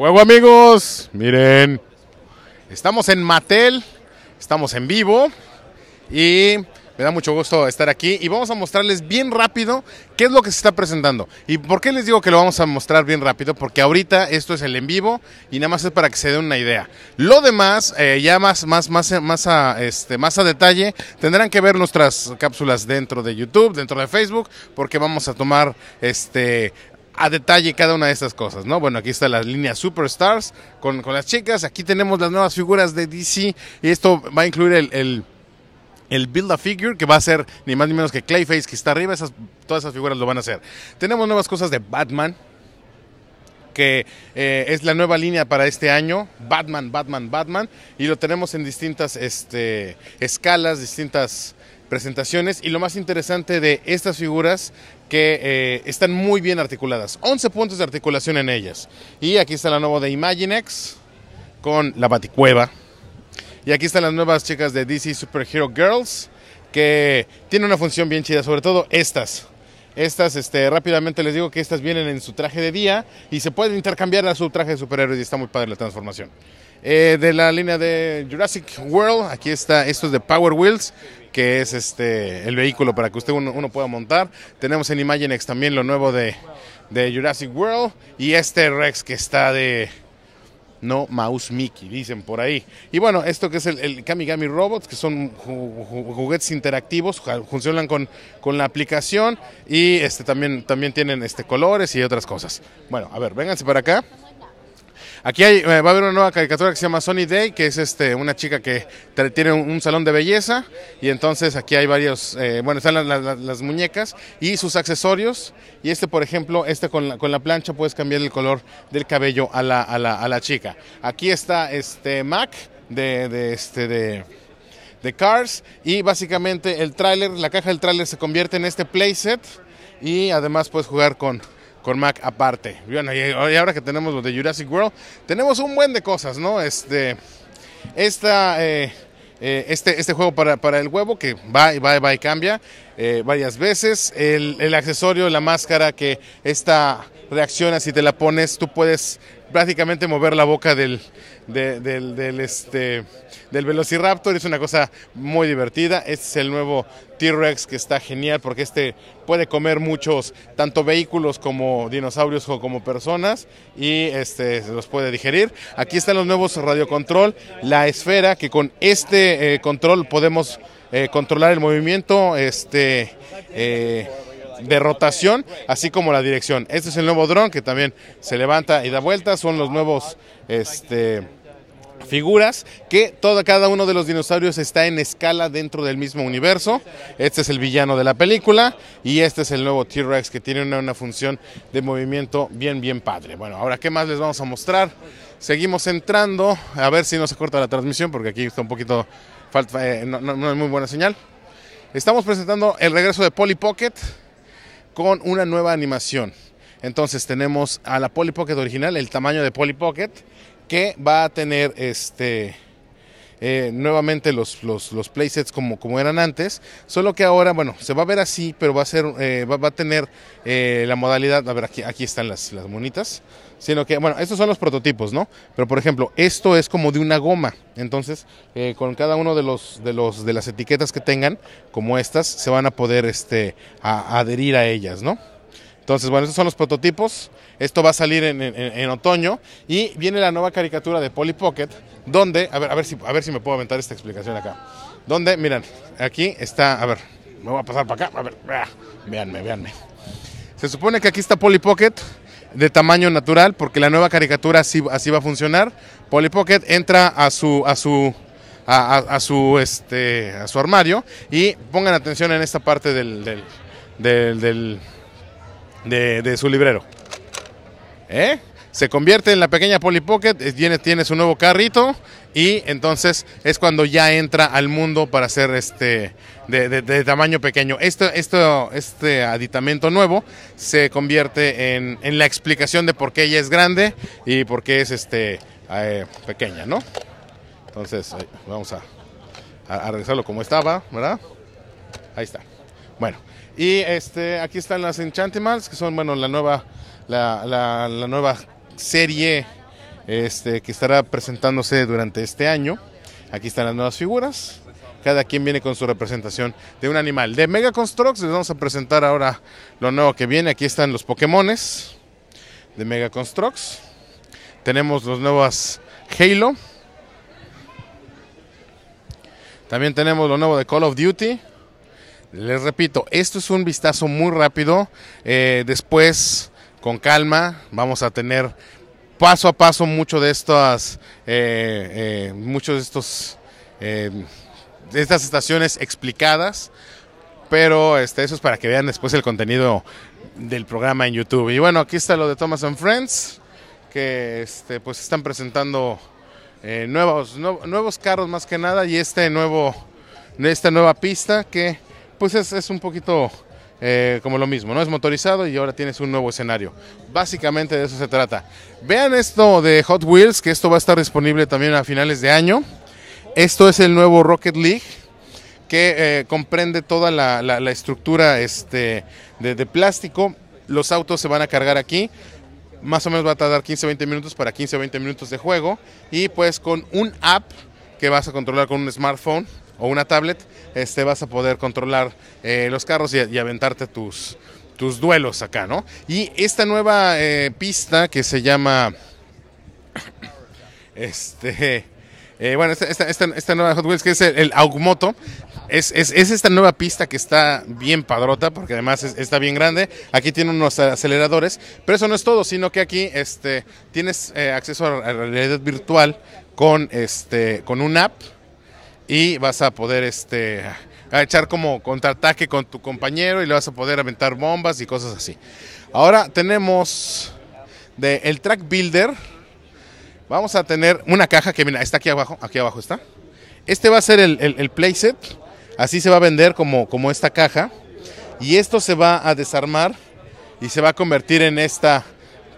Juego amigos, miren, estamos en Mattel, estamos en vivo y me da mucho gusto estar aquí y vamos a mostrarles bien rápido qué es lo que se está presentando. ¿Y por qué les digo que lo vamos a mostrar bien rápido? Porque ahorita esto es el en vivo y nada más es para que se den una idea. Lo demás, eh, ya más, más, más, más, este, más a detalle, tendrán que ver nuestras cápsulas dentro de YouTube, dentro de Facebook, porque vamos a tomar este, a detalle cada una de estas cosas, ¿no? Bueno, aquí está la línea Superstars con, las chicas, aquí tenemos las nuevas figuras de DC y esto va a incluir el, Build a Figure, que va a ser ni más ni menos que Clayface, que está arriba, esas, todas esas figuras lo van a hacer. Tenemos nuevas cosas de Batman, que eh, es la nueva línea para este año, Batman, Batman, Batman, y lo tenemos en distintas este, escalas, distintas presentaciones y lo más interesante de estas figuras que eh, están muy bien articuladas. 11 puntos de articulación en ellas. Y aquí está la nueva de Imaginex con la Baticueva. Y aquí están las nuevas chicas de DC Superhero Girls que tienen una función bien chida, sobre todo estas. Estas, este, rápidamente les digo que estas vienen en su traje de día y se pueden intercambiar a su traje de superhéroes y está muy padre la transformación. Eh, de la línea de Jurassic World, aquí está, esto de Power Wheels, que es este el vehículo para que usted uno, pueda montar. Tenemos en Imaginex también lo nuevo de, Jurassic World y este Rex que está de no Mouse Mickey, dicen por ahí. Y bueno, esto que es el, Kami Kamigami Robots, que son juguetes interactivos, funcionan con, con la aplicación y este, también, también tienen este, colores y otras cosas. Bueno, a ver, vénganse para acá. Aquí eh, va a haber una nueva caricatura que se llama Sony Day, que es este, una chica que tiene un, salón de belleza y entonces aquí hay varios, eh, bueno, están las, muñecas y sus accesorios y este, por ejemplo, este con la, plancha puedes cambiar el color del cabello a la, chica. Aquí está este Mac de, de este, de de Cars y básicamente el tráiler, la caja del tráiler se convierte en este playset y además puedes jugar con con Mac aparte. Bueno, y ahora que tenemos lo de Jurassic World, tenemos un buen de cosas, ¿no? Este, esta, eh, eh, este, este juego para, el huevo que va y va y va y cambia eh, varias veces. El, el, accesorio, la máscara que esta reacciona si te la pones, tú puedes prácticamente mover la boca del, del, este, del Velociraptor. Es una cosa muy divertida. Este es el nuevo T-Rex que está genial porque este puede comer muchos, tanto vehículos como dinosaurios o como personas y este, los puede digerir. Aquí están los nuevos radiocontrol, la esfera que con este eh, control podemos eh, controlar el movimiento. Este, eh, de rotación, así como la dirección. Este es el nuevo dron que también se levanta y da vueltas, son los nuevos este, figuras que todo, cada uno de los dinosaurios está en escala dentro del mismo universo. Este es el villano de la película y este es el nuevo T-Rex que tiene una, función de movimiento bien, bien padre. Bueno, ahora, ¿qué más les vamos a mostrar? Seguimos entrando, a ver si no se corta la transmisión porque aquí está un poquito, falta, eh, no, es muy buena señal. Estamos presentando el regreso de Polly Pocket con una nueva animación. Entonces tenemos a la Polly Pocket original, el tamaño de Polly Pocket, que va a tener este eh, nuevamente los, los, los, playsets como, como eran antes, solo que ahora, bueno, se va a ver así, pero va a, ser, eh, va, a tener eh, la modalidad, a ver, aquí, están las, las monitas, sino que, bueno, estos son los prototipos, ¿no? Pero por ejemplo, esto es como de una goma, entonces con cada uno de los, de los de las etiquetas que tengan, como estas, se van a poder este, adherir a ellas, ¿no? Entonces, bueno, estos son los prototipos. Esto va a salir en, otoño y viene la nueva caricatura de Polly Pocket, donde, a ver, a ver, si, a ver si me puedo aventar esta explicación acá. Donde, miren, aquí está, a ver, me voy a pasar para acá, a ver, veanme, veanme. Se supone que aquí está Polly Pocket de tamaño natural, porque la nueva caricatura así, va a funcionar. Polly Pocket entra a su, a su, a, su, este, a su armario y pongan atención en esta parte del, del de, su librero. ¿Eh? se convierte en la pequeña Polly Pocket, tiene, su nuevo carrito y entonces es cuando ya entra al mundo para ser este de, tamaño pequeño. Esto, esto, este aditamento nuevo se convierte en, la explicación de por qué ella es grande y por qué es este eh, pequeña, ¿no? Entonces eh, vamos a, regresarlo como estaba, ¿verdad? Ahí está. Bueno, y este, aquí están las Enchantimals, que son, bueno, la nueva, la, nueva serie este, que estará presentándose durante este año. Aquí están las nuevas figuras. Cada quien viene con su representación de un animal. De Mega Constructs les vamos a presentar ahora lo nuevo que viene. Aquí están los Pokémones de Mega Constructs. Tenemos los nuevos Halo. También tenemos lo nuevo de Call of Duty. Les repito, esto es un vistazo muy rápido. Eh, después, con calma, vamos a tener paso a paso mucho de estas, eh, eh, muchos de estos, estas estaciones explicadas. Pero este, eso es para que vean después el contenido del programa en YouTube. Y bueno, aquí está lo de Thomas and Friends, que este, pues están presentando nuevos, nuevos carros más que nada y este nuevo, esta nueva pista que pues es, un poquito eh, como lo mismo, ¿no? Es motorizado y ahora tienes un nuevo escenario. Básicamente de eso se trata. Vean esto de Hot Wheels, que esto va a estar disponible también a finales de año. Esto es el nuevo Rocket League, que eh, comprende toda la, estructura este, de, de, plástico. Los autos se van a cargar aquí. Más o menos va a tardar 15-20 minutos para 15-20 minutos de juego. Y pues con un app que vas a controlar con un smartphone o una tablet, este, vas a poder controlar eh, los carros y, aventarte tus, tus duelos acá, ¿no? Y esta nueva eh, pista que se llama. Este. Eh, bueno, esta, nueva Hot Wheels que es el, Augmoto. Es, es, esta nueva pista que está bien padrota, porque además está bien grande. Aquí tiene unos aceleradores, pero eso no es todo, sino que aquí este, tienes acceso a, la realidad virtual con, este, con un app y vas a poder este, echar como contraataque con tu compañero y le vas a poder aventar bombas y cosas así. Ahora tenemos de el track builder. Vamos a tener una caja que mira, está aquí abajo, aquí abajo está. Este va a ser el, playset, así se va a vender como, como esta caja. Y esto se va a desarmar y se va a convertir en esta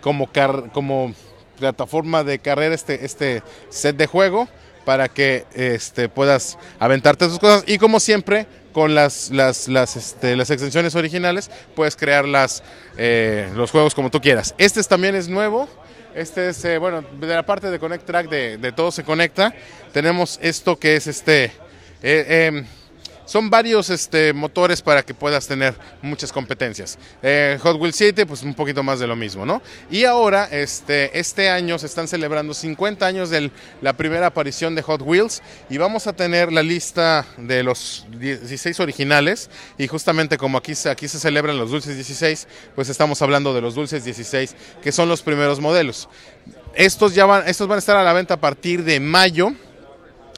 como, como plataforma de carrera, este, este set de juego para que este, puedas aventarte tus cosas. Y como siempre, con las, las, las este, extensiones originales, puedes crear las, eh, los juegos como tú quieras. Este también es nuevo. Este es, eh, bueno, de la parte de Connect Track de, de, Todo Se Conecta, tenemos esto que es este, eh, em, son varios este, motores para que puedas tener muchas competencias. Eh, Hot Wheels 7, pues un poquito más de lo mismo, ¿no? Y ahora, este, este año se están celebrando 50 años de la primera aparición de Hot Wheels y vamos a tener la lista de los 16 originales y justamente como aquí, aquí se celebran los dulces 16, pues estamos hablando de los dulces 16, que son los primeros modelos. Estos, ya van, estos van a estar a la venta a partir de mayo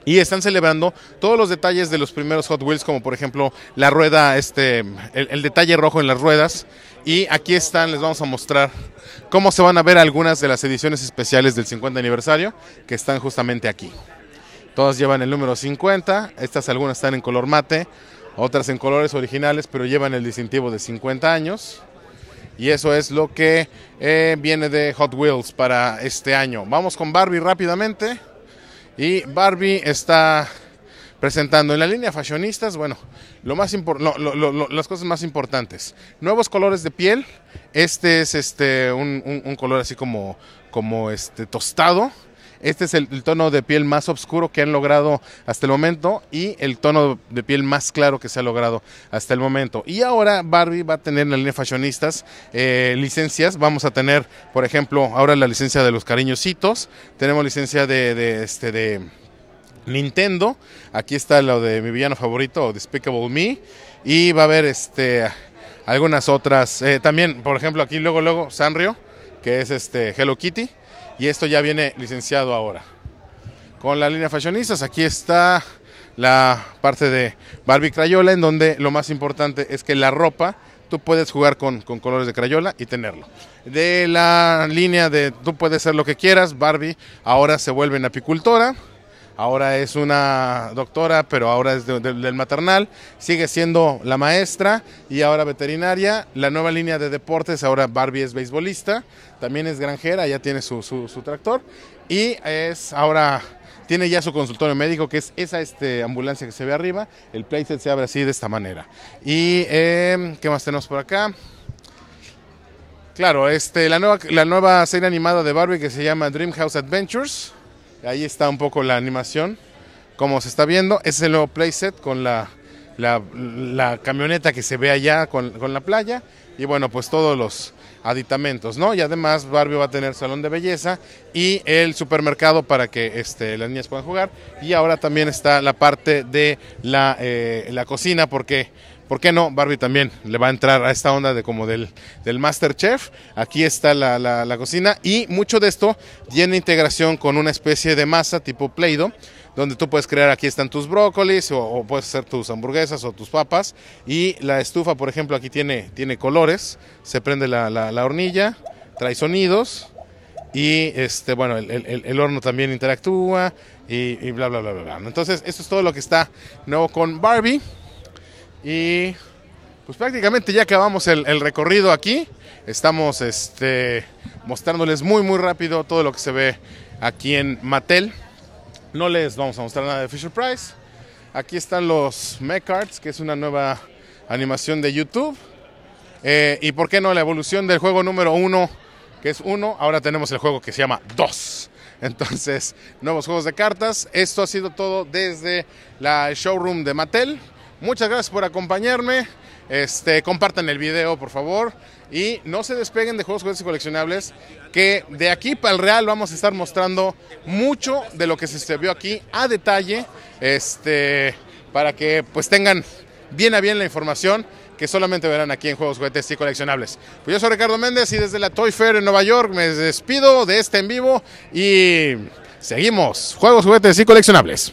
y están celebrando todos los detalles de los primeros Hot Wheels, como por ejemplo la rueda, este, el, detalle rojo en las ruedas. Y aquí están, les vamos a mostrar cómo se van a ver algunas de las ediciones especiales del 50 aniversario que están justamente aquí. Todas llevan el número 50, estas algunas están en color mate, otras en colores originales, pero llevan el distintivo de 50 años. Y eso es lo que eh, viene de Hot Wheels para este año. Vamos con Barbie rápidamente. Y Barbie está presentando en la línea fashionistas, bueno, lo más las cosas más importantes. Nuevos colores de piel. Este es este un, un color así como, como este tostado este es el, tono de piel más oscuro que han logrado hasta el momento y el tono de piel más claro que se ha logrado hasta el momento. Y ahora Barbie va a tener en la línea fashionistas eh, licencias. Vamos a tener, por ejemplo, ahora la licencia de los cariñositos. Tenemos licencia de, este de Nintendo. Aquí está lo de mi villano favorito, Despicable Me. Y va a haber este algunas otras. Eh, también, por ejemplo, aquí luego, luego, Sanrio, que es este Hello Kitty y esto ya viene licenciado ahora. Con la línea Fashionistas, aquí está la parte de Barbie Crayola, en donde lo más importante es que la ropa, tú puedes jugar con, colores de Crayola y tenerlo. De la línea de tú puedes ser lo que quieras, Barbie ahora se vuelve en apicultora ahora es una doctora, pero ahora es del maternal, sigue siendo la maestra y ahora veterinaria. La nueva línea de deportes, ahora Barbie es beisbolista, también es granjera, ya tiene su, tractor y es ahora... Tiene ya su consultorio médico, que es esa este, ambulancia que se ve arriba. El playset se abre así de esta manera. ¿Y em, qué más tenemos por acá? Claro, este, la, nueva, la nueva serie animada de Barbie que se llama Dream House Adventures Ahí está un poco la animación, como se está viendo. Ese es el nuevo playset con la, camioneta que se ve allá con, la playa. Y bueno, pues todos los aditamentos, ¿no? Y además Barbie va a tener salón de belleza y el supermercado para que este, las niñas puedan jugar. Y ahora también está la parte de la eh, cocina porque ¿por qué no? Barbie también le va a entrar a esta onda de como del, del Masterchef. Aquí está la, la, cocina y mucho de esto tiene integración con una especie de masa tipo Play-Doh donde tú puedes crear aquí están tus brócolis o, puedes hacer tus hamburguesas o tus papas y la estufa por ejemplo aquí tiene, tiene colores, se prende la, la, hornilla, trae sonidos y este bueno el, el, horno también interactúa y, bla bla bla bla bla entonces esto es todo lo que está nuevo con Barbie y pues prácticamente ya acabamos el, recorrido aquí. Estamos este, mostrándoles muy muy rápido todo lo que se ve aquí en Mattel. No les vamos a mostrar nada de Fisher Price. Aquí están los Mech que es una nueva animación de YouTube. Eh, y por qué no, la evolución del juego número uno, que es uno, ahora tenemos el juego que se llama 2. Entonces, nuevos juegos de cartas. Esto ha sido todo desde la showroom de Mattel. Muchas gracias por acompañarme. Este, compartan el video, por favor. Y no se despeguen de juegos, juguetes y coleccionables, que de aquí para el Real vamos a estar mostrando mucho de lo que se vio aquí a detalle, este, para que pues tengan bien a bien la información que solamente verán aquí en Juegos, Juguetes y Coleccionables. Pues yo soy Ricardo Méndez y desde la Toy Fair en Nueva York me despido de este en vivo y seguimos. Juegos, Juguetes y Coleccionables.